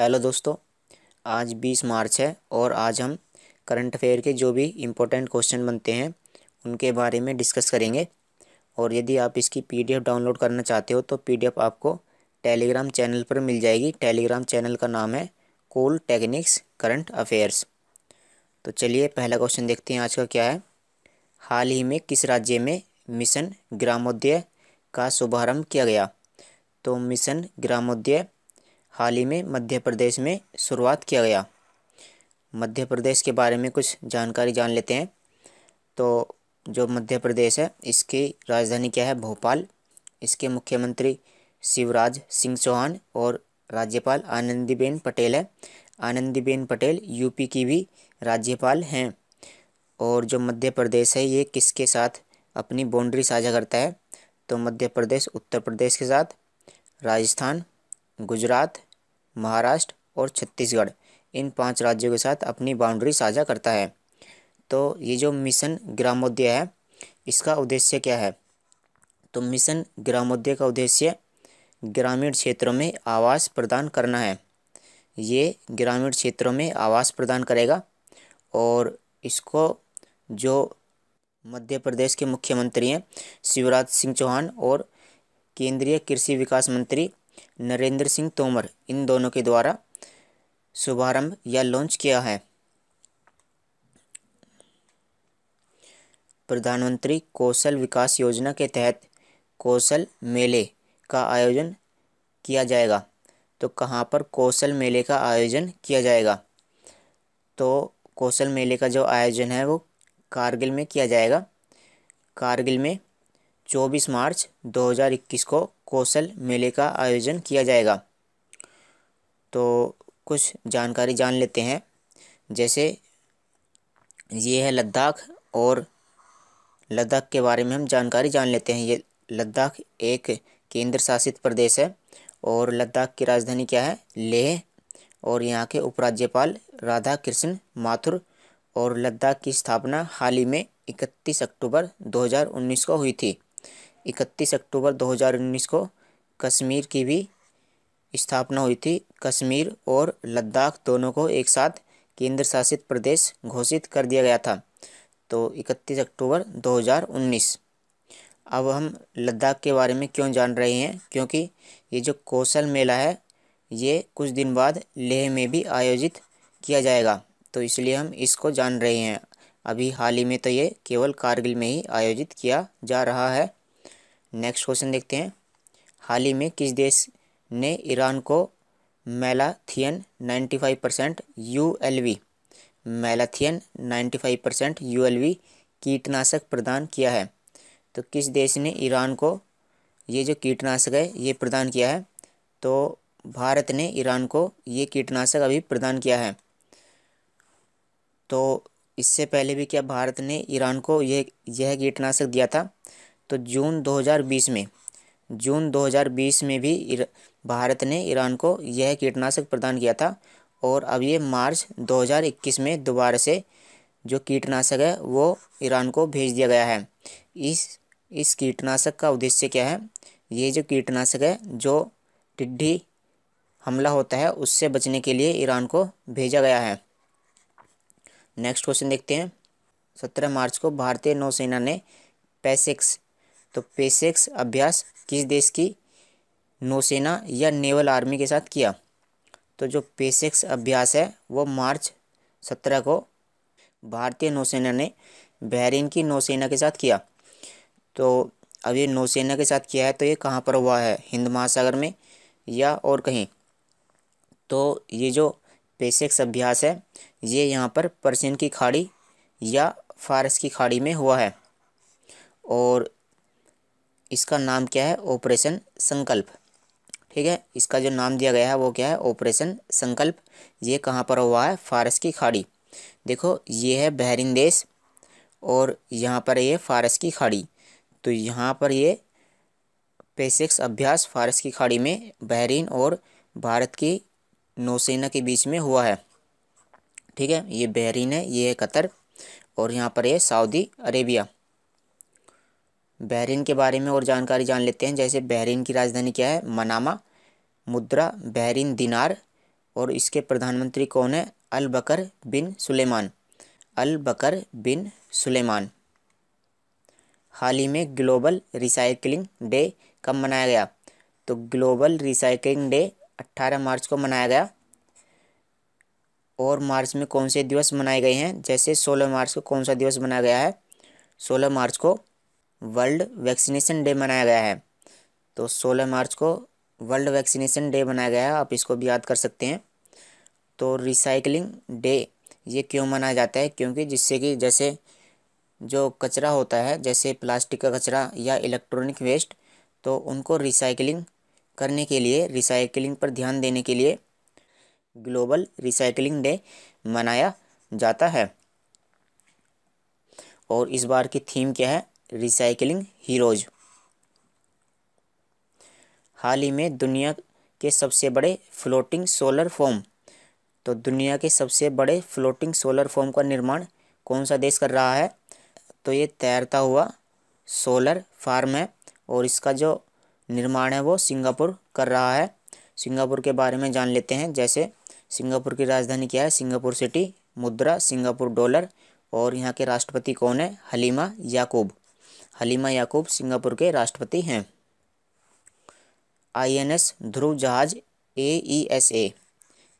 hello दोस्तों आज 20 मार्च है और आज हम करंट अफेयर के जो भी इम्पोर्टेंट क्वेश्चन बनते हैं उनके बारे में डिस्कस करेंगे और यदि आप इसकी पीडीएफ डाउनलोड करना चाहते हो तो पीडीएफ आपको टेलीग्राम चैनल पर मिल जाएगी टेलीग्राम चैनल का नाम है कोल टेक्निक्स करंट अफेयर्स तो चलिए पहला क्वेश्चन देखते हैं आज का क्या है हाल ही में किस राज्य में मिशन ग्रामोदय का शुभारम्भ किया गया तो मिशन ग्रामोदय हाल ही में मध्य प्रदेश में शुरुआत किया गया मध्य प्रदेश के बारे में कुछ जानकारी जान लेते हैं तो जो मध्य प्रदेश है इसकी राजधानी क्या है भोपाल इसके मुख्यमंत्री शिवराज सिंह चौहान और राज्यपाल आनंदीबेन पटेल है आनंदीबेन पटेल यूपी की भी राज्यपाल हैं और जो मध्य प्रदेश है ये किसके साथ अपनी बाउंड्री साझा करता है तो मध्य प्रदेश उत्तर प्रदेश के साथ राजस्थान गुजरात महाराष्ट्र और छत्तीसगढ़ इन पांच राज्यों के साथ अपनी बाउंड्री साझा करता है तो ये जो मिशन ग्रामोदय है इसका उद्देश्य क्या है तो मिशन ग्रामोदय का उद्देश्य ग्रामीण क्षेत्रों में आवास प्रदान करना है ये ग्रामीण क्षेत्रों में आवास प्रदान करेगा और इसको जो मध्य प्रदेश के मुख्यमंत्री हैं शिवराज सिंह चौहान और केंद्रीय कृषि विकास मंत्री नरेंद्र सिंह तोमर इन दोनों के द्वारा शुभारंभ या लॉन्च किया है प्रधानमंत्री कौशल विकास योजना के तहत कौशल मेले का आयोजन किया जाएगा तो कहाँ पर कौशल मेले का आयोजन किया जाएगा तो कौशल मेले का जो आयोजन है वो कारगिल में किया जाएगा कारगिल में 24 मार्च 2021 को कौशल मेले का आयोजन किया जाएगा तो कुछ जानकारी जान लेते हैं जैसे ये है लद्दाख और लद्दाख के बारे में हम जानकारी जान लेते हैं ये लद्दाख एक केंद्र शासित प्रदेश है और लद्दाख की राजधानी क्या है लेह और यहाँ के उपराज्यपाल राधा कृष्ण माथुर और लद्दाख की स्थापना हाल ही में 31 अक्टूबर 2019 को हुई थी इकतीस अक्टूबर 2019 को कश्मीर की भी स्थापना हुई थी कश्मीर और लद्दाख दोनों को एक साथ केंद्र शासित प्रदेश घोषित कर दिया गया था तो 31 अक्टूबर 2019 अब हम लद्दाख के बारे में क्यों जान रहे हैं क्योंकि ये जो कौशल मेला है ये कुछ दिन बाद लेह में भी आयोजित किया जाएगा तो इसलिए हम इसको जान रहे हैं अभी हाल ही में तो ये केवल कारगिल में ही आयोजित किया जा रहा है नेक्स्ट क्वेश्चन देखते हैं हाल ही में किस देश ने ईरान को malathion 95 percent U L V malathion five percent U L V कीटनाशक प्रदान किया है तो किस देश ने ईरान को ये जो कीटनाशक है ये प्रदान किया है तो भारत ने ईरान को ये कीटनाशक अभी प्रदान किया है तो इससे पहले भी क्या भारत ने ईरान को यह यह कीटनाशक दिया था तो जून 2020 में जून 2020 में भी भारत ने ईरान को यह कीटनाशक प्रदान किया था और अब ये मार्च 2021 में दोबारा से जो कीटनाशक है वो ईरान को भेज दिया गया है इस इस कीटनाशक का उद्देश्य क्या है ये जो कीटनाशक है जो टिड्डी हमला होता है उससे बचने के लिए ईरान को भेजा गया है नेक्स्ट क्वेश्चन देखते हैं सत्रह मार्च को भारतीय नौसेना ने पैसेक्स तो पेसेक्स अभ्यास किस देश की नौसेना या नेवल आर्मी के साथ किया तो जो पेसेक्स अभ्यास है वो मार्च सत्रह को भारतीय नौसेना ने बहरीन की नौसेना के साथ किया तो अब ये नौसेना के साथ किया है तो ये कहाँ पर हुआ है हिंद महासागर में या और कहीं तो ये जो पेसेक्स अभ्यास है ये यहाँ पर पर्सियन की खाड़ी या फारस की खाड़ी में हुआ है और इसका नाम क्या है ऑपरेशन संकल्प ठीक है इसका जो नाम दिया गया है वो क्या है ऑपरेशन संकल्प ये कहाँ पर हुआ है फारस की खाड़ी देखो ये है बहरीन देश और यहाँ पर ये फारस की खाड़ी तो यहाँ पर ये पेसिक्स अभ्यास फारस की खाड़ी में बहरीन और भारत की नौसेना के बीच में हुआ है ठीक है ये बहरीन है ये है कतर और यहाँ पर ये सऊदी अरेबिया बहरीन के बारे में और जानकारी जान लेते हैं जैसे बहरीन की राजधानी क्या है मनामा मुद्रा बहरीन दिनार और इसके प्रधानमंत्री कौन है अल बकर बिन सुलेमान अल बकर बिन सुलेमान हाल ही में ग्लोबल रिसाइकलिंग डे कब मनाया गया तो ग्लोबल रिसाइकलिंग डे 18 मार्च को मनाया गया और मार्च में कौन से दिवस मनाए गए हैं जैसे 16 मार्च को कौन सा दिवस मनाया गया है 16 मार्च को वर्ल्ड वैक्सीनेशन डे मनाया गया है तो 16 मार्च को वर्ल्ड वैक्सीनेशन डे मनाया गया है आप इसको भी याद कर सकते हैं तो रिसाइकलिंग डे ये क्यों मनाया जाता है क्योंकि जिससे कि जैसे जो कचरा होता है जैसे प्लास्टिक का कचरा या इलेक्ट्रॉनिक वेस्ट तो उनको रिसाइकलिंग करने के लिए रिसाइकलिंग पर ध्यान देने के लिए ग्लोबल रिसाइकलिंग डे मनाया जाता है और इस बार की थीम क्या है रिसाइकलिंग हीरोज हाल ही में दुनिया के सबसे बड़े फ्लोटिंग सोलर फॉर्म तो दुनिया के सबसे बड़े फ्लोटिंग सोलर फॉर्म का निर्माण कौन सा देश कर रहा है तो ये तैरता हुआ सोलर फार्म है और इसका जो निर्माण है वो सिंगापुर कर रहा है सिंगापुर के बारे में जान लेते हैं जैसे सिंगापुर की राजधानी क्या है सिंगापुर सिटी मुद्रा सिंगापुर डॉलर और यहाँ के राष्ट्रपति कौन है Halimah Yacob Halimah Yacob Singapore के राष्ट्रपति हैं आईएनएस ध्रुव जहाज A E S A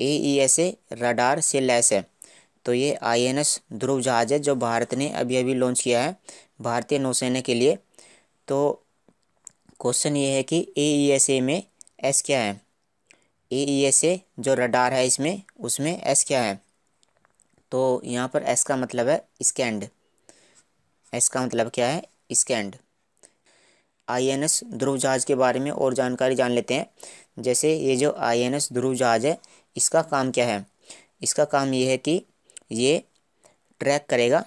A E S A radar से लैस है तो ये आई एन एस ध्रुव जहाज है जो भारत ने अभी अभी लॉन्च किया है भारतीय नौसेना के लिए तो क्वेश्चन ये है कि ए ई एस ए में एस क्या है ए ई एस ए जो रडार है इसमें उसमें एस क्या है तो यहाँ पर एस का मतलब है स्कैंड एस का मतलब क्या है स्कैंड आईएनएस ध्रुव जहाज के बारे में और जानकारी जान लेते हैं जैसे ये जो आईएनएस ध्रुव जहाज है इसका काम क्या है इसका काम ये है कि ये ट्रैक करेगा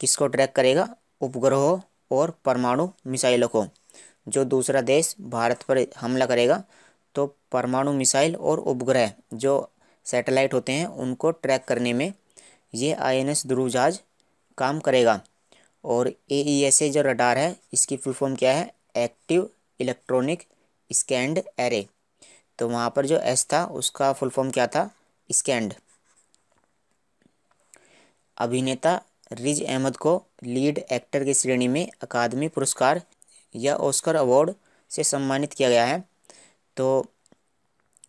किसको ट्रैक करेगा उपग्रहों और परमाणु मिसाइलों को जो दूसरा देश भारत पर हमला करेगा तो परमाणु मिसाइल और उपग्रह जो सैटेलाइट होते हैं उनको ट्रैक करने में ये आईएनएस ध्रुव जहाज काम करेगा और ए ई एस ए जो रडार है इसकी फुल फॉर्म क्या है एक्टिव इलेक्ट्रॉनिक स्कैंड एरे तो वहाँ पर जो एस था उसका फुल फॉर्म क्या था स्कैंड अभिनेता रिज अहमद को लीड एक्टर की श्रेणी में अकादमी पुरस्कार या ऑस्कर अवार्ड से सम्मानित किया गया है तो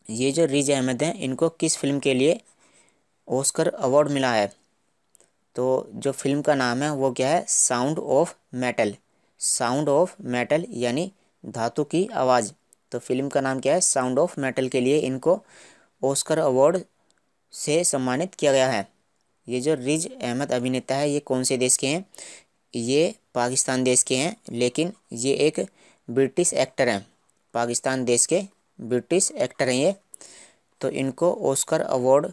ये जो रिज अहमद हैं इनको किस फिल्म के लिए ऑस्कर अवार्ड मिला है तो जो फिल्म का नाम है वो क्या है sound of metal sound of metal यानी धातु की आवाज़ तो फिल्म का नाम क्या है साउंड ऑफ मेटल के लिए इनको ऑस्कर अवार्ड से सम्मानित किया गया है ये जो रिज अहमद अभिनेता है ये कौन से देश के हैं ये पाकिस्तान देश के हैं लेकिन ये एक ब्रिटिश एक्टर हैं पाकिस्तान देश के ब्रिटिश एक्टर हैं ये तो इनको ऑस्कर अवार्ड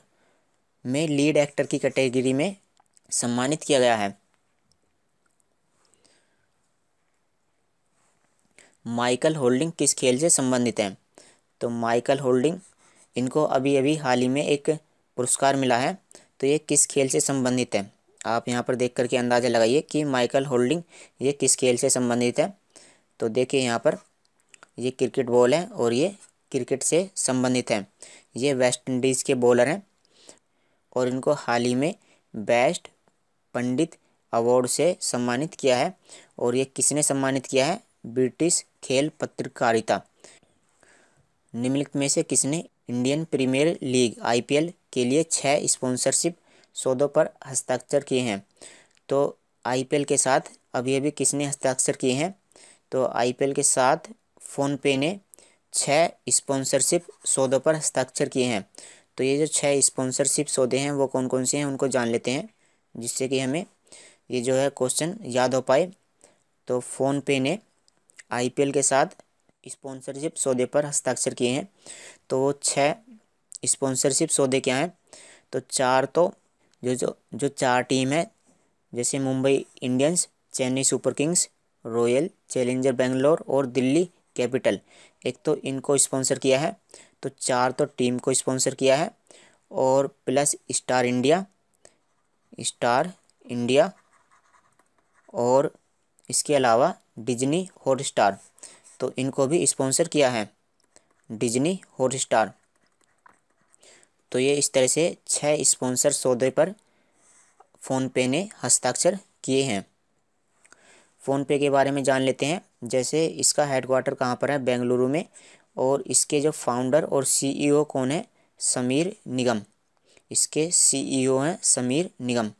में लीड एक्टर की कैटेगरी में सम्मानित किया गया है माइकल होल्डिंग किस खेल से संबंधित हैं तो माइकल होल्डिंग इनको अभी अभी हाल ही में एक पुरस्कार मिला है तो ये किस खेल से संबंधित है आप यहाँ पर देख करके अंदाज़ा लगाइए कि माइकल होल्डिंग ये किस खेल से संबंधित है तो देखिए यहाँ पर ये क्रिकेट बॉल है और ये क्रिकेट से संबंधित है ये वेस्ट इंडीज़ के बॉलर हैं और इनको हाल ही में बेस्ट पंडित अवार्ड से सम्मानित किया है और ये किसने सम्मानित किया है ब्रिटिश खेल पत्रकारिता निम्नलिखित में से किसने इंडियन प्रीमियर लीग आईपीएल के लिए छः स्पॉन्सरशिप सौदों पर हस्ताक्षर किए हैं तो आईपीएल के साथ अभी अभी किसने हस्ताक्षर किए हैं तो आईपीएल के साथ फ़ोनपे ने छः स्पॉन्सरशिप सौदों पर हस्ताक्षर किए हैं तो ये जो छः स्पॉन्सरशिप सौदे हैं वो कौन कौन से हैं उनको जान लेते हैं जिससे कि हमें ये जो है क्वेश्चन याद हो पाए तो फोन पे ने आईपीएल के साथ स्पॉन्सरशिप सौदे पर हस्ताक्षर किए हैं तो छः स्पॉन्सरशिप सौदे क्या हैं तो चार तो जो जो जो चार टीम है जैसे Mumbai Indians Chennai Super Kings Royal Challenger Bangalore और दिल्ली कैपिटल एक तो इनको स्पॉन्सर किया है तो चार तो टीम को स्पॉन्सर किया है और Plus Star India Star India और इसके अलावा डिज्नी हॉट स्टार तो इनको भी स्पॉन्सर किया है डिज्नी हॉट स्टार तो ये इस तरह से छः स्पॉन्सर सौदे पर फ़ोनपे ने हस्ताक्षर किए हैं फ़ोनपे के बारे में जान लेते हैं जैसे इसका हेडक्वार्टर कहाँ पर है बेंगलुरु में और इसके जो फाउंडर और सीईओ e कौन है समीर निगम इसके सीईओ e हैं समीर निगम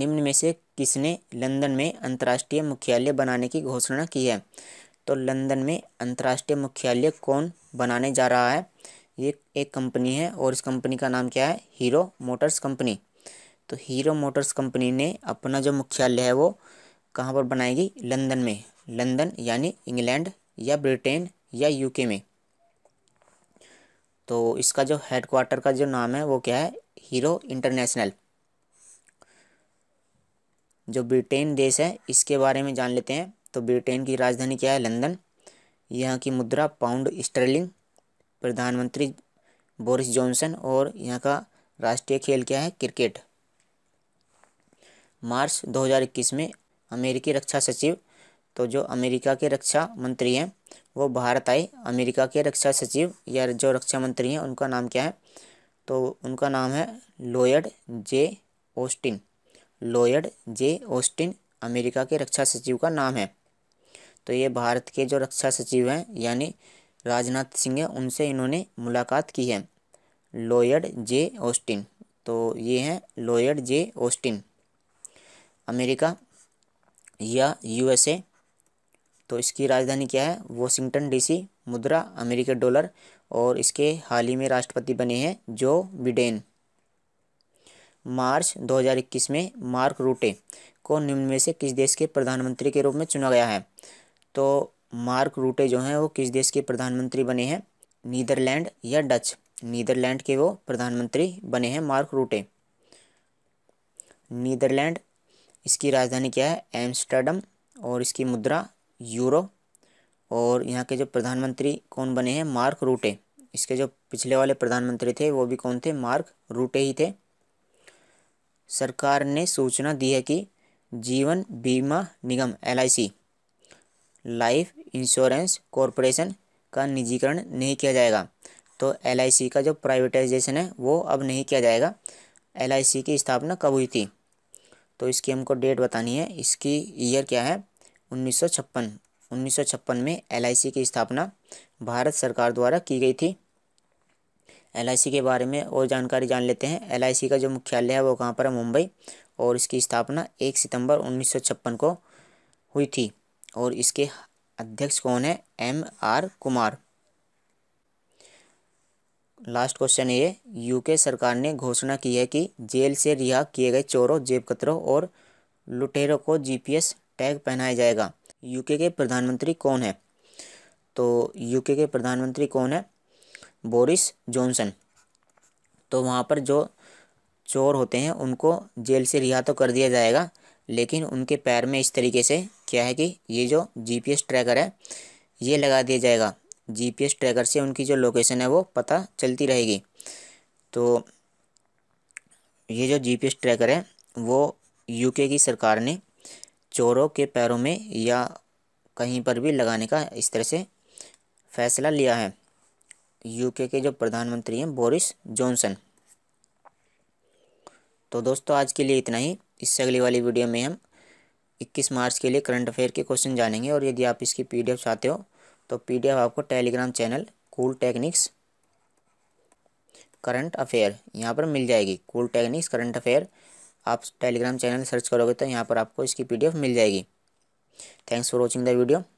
निम्न में से किसने लंदन में अंतर्राष्ट्रीय मुख्यालय बनाने की घोषणा की है तो लंदन में अंतर्राष्ट्रीय मुख्यालय कौन बनाने जा रहा है ये एक कंपनी है और इस कंपनी का नाम क्या है हीरो मोटर्स कंपनी तो हीरो मोटर्स कंपनी ने अपना जो मुख्यालय है वो कहाँ पर बनाएगी लंदन में लंदन यानी इंग्लैंड या ब्रिटेन या यूके में तो इसका जो हेडक्वार्टर का जो नाम है वो क्या है हीरो इंटरनेशनल जो ब्रिटेन देश है इसके बारे में जान लेते हैं तो ब्रिटेन की राजधानी क्या है लंदन यहाँ की मुद्रा पाउंड स्टर्लिंग प्रधानमंत्री बोरिस जॉनसन और यहाँ का राष्ट्रीय खेल क्या है क्रिकेट मार्च 2021 में अमेरिकी रक्षा सचिव तो जो अमेरिका के रक्षा मंत्री हैं वो भारत आए अमेरिका के रक्षा सचिव या जो रक्षा मंत्री हैं उनका नाम क्या है तो उनका नाम है Lloyd J Austin Lloyd J Austin America के रक्षा सचिव का नाम है तो ये भारत के जो रक्षा सचिव हैं यानी राजनाथ सिंह हैं उनसे इन्होंने मुलाकात की है लॉयड जे ऑस्टिन तो ये हैं लॉयड जे ऑस्टिन अमेरिका या यूएसए तो इसकी राजधानी क्या है वॉशिंगटन डीसी मुद्रा अमेरिकी डॉलर और इसके हाल ही में राष्ट्रपति बने हैं जो बिडेन मार्च 2021 में मार्क रूटे को निम्न में से किस देश के प्रधानमंत्री के रूप में चुना गया है तो मार्क रूटे जो हैं वो किस देश के प्रधानमंत्री बने हैं नीदरलैंड या डच नीदरलैंड के वो प्रधानमंत्री बने हैं मार्क रूटे नीदरलैंड इसकी राजधानी क्या है एम्स्टर्डम और इसकी मुद्रा यूरो और यहाँ के जो प्रधानमंत्री कौन बने हैं मार्क रूटे इसके जो पिछले वाले प्रधानमंत्री थे वो भी कौन थे मार्क रूटे ही थे सरकार ने सूचना दी है कि जीवन बीमा निगम एल लाइफ इंश्योरेंस कॉरपोरेशन का निजीकरण नहीं किया जाएगा तो एल का जो प्राइवेटाइजेशन है वो अब नहीं किया जाएगा एल की स्थापना कब हुई थी तो इसकी हमको डेट बतानी है इसकी ईयर क्या है उन्नीस सौ छप्पन में एल की स्थापना भारत सरकार द्वारा की गई थी एल के बारे में और जानकारी जान लेते हैं एल का जो मुख्यालय है वो कहाँ पर है मुंबई और इसकी स्थापना एक सितंबर उन्नीस को हुई थी और इसके अध्यक्ष कौन है M R Kumar last question ये यूके सरकार ने घोषणा की है कि जेल से रिहा किए गए चोरों जेबकतरों और लुटेरों को जीपीएस टैग पहनाया जाएगा यूके के प्रधानमंत्री कौन है तो यूके के प्रधानमंत्री कौन है बोरिस जॉनसन तो वहाँ पर जो चोर होते हैं उनको जेल से रिहा तो कर दिया जाएगा लेकिन उनके पैर में इस तरीके से क्या है कि ये जो जीपीएस ट्रैकर है ये लगा दिया जाएगा जीपीएस ट्रैकर से उनकी जो लोकेशन है वो पता चलती रहेगी तो ये जो जीपीएस ट्रैकर है वो यूके की सरकार ने चोरों के पैरों में या कहीं पर भी लगाने का इस तरह से फैसला लिया है यूके के जो प्रधानमंत्री हैं बोरिस जॉनसन तो दोस्तों आज के लिए इतना ही इससे अगली वाली वीडियो में हम 21 मार्च के लिए करंट अफेयर के क्वेश्चन जानेंगे और यदि आप इसकी पीडीएफ चाहते हो तो पीडीएफ आपको Telegram channel Cool Technics current affair यहाँ पर मिल जाएगी कूल टेक्निक्स करंट अफेयर आप टेलीग्राम चैनल सर्च करोगे तो यहाँ पर आपको इसकी पी मिल जाएगी thanks for watching the video